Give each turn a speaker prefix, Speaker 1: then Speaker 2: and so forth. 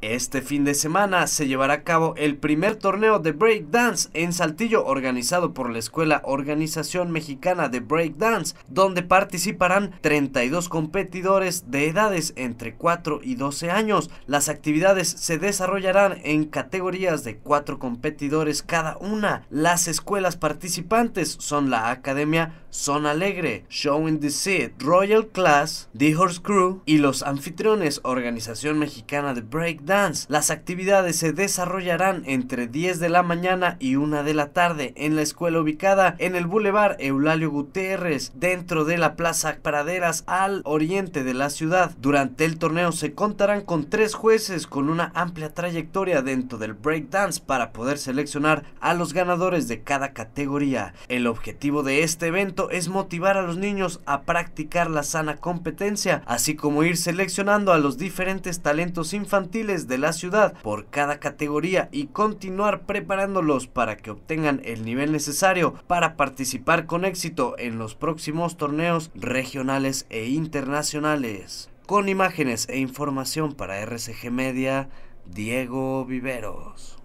Speaker 1: Este fin de semana se llevará a cabo el primer torneo de breakdance en Saltillo organizado por la Escuela Organización Mexicana de Breakdance, donde participarán 32 competidores de edades entre 4 y 12 años. Las actividades se desarrollarán en categorías de 4 competidores cada una. Las escuelas participantes son la Academia son Alegre, Show in the Seat, Royal Class, The Horse Crew y los anfitriones Organización Mexicana de Breakdance. Las actividades se desarrollarán entre 10 de la mañana y 1 de la tarde en la escuela ubicada en el Boulevard Eulalio Gutiérrez, dentro de la Plaza Praderas al oriente de la ciudad. Durante el torneo se contarán con tres jueces con una amplia trayectoria dentro del breakdance para poder seleccionar a los ganadores de cada categoría. El objetivo de este evento es motivar a los niños a practicar la sana competencia, así como ir seleccionando a los diferentes talentos infantiles de la ciudad por cada categoría y continuar preparándolos para que obtengan el nivel necesario para participar con éxito en los próximos torneos regionales e internacionales. Con imágenes e información para RCG Media, Diego Viveros.